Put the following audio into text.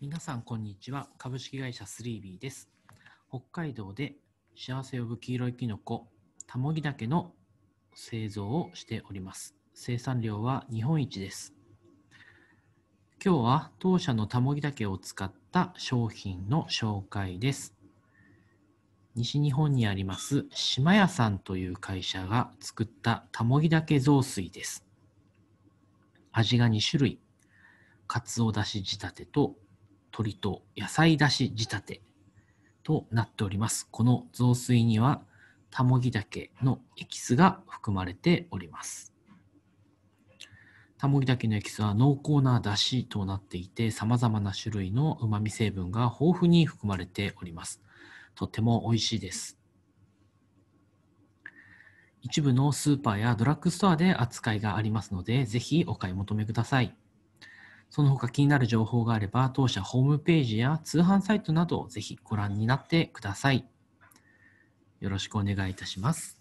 皆さん、こんにちは。株式会社 3B です。北海道で幸せ呼ぶ黄色いきのこ、たもぎだけの製造をしております。生産量は日本一です。今日は当社のたもぎだけを使った商品の紹介です。西日本にあります島屋さんという会社が作ったたもぎだけ雑炊です。味が2種類、かつおだし仕立てと鶏と野菜だし仕立てとなっております。この雑炊には、たもぎ茸のエキスが含まれております。たもぎ茸のエキスは濃厚なだしとなっていて、さまざまな種類のうまみ成分が豊富に含まれております。とても美味しいです。一部のスーパーやドラッグストアで扱いがありますので、ぜひお買い求めください。その他気になる情報があれば、当社ホームページや通販サイトなどをぜひご覧になってください。よろしくお願いいたします。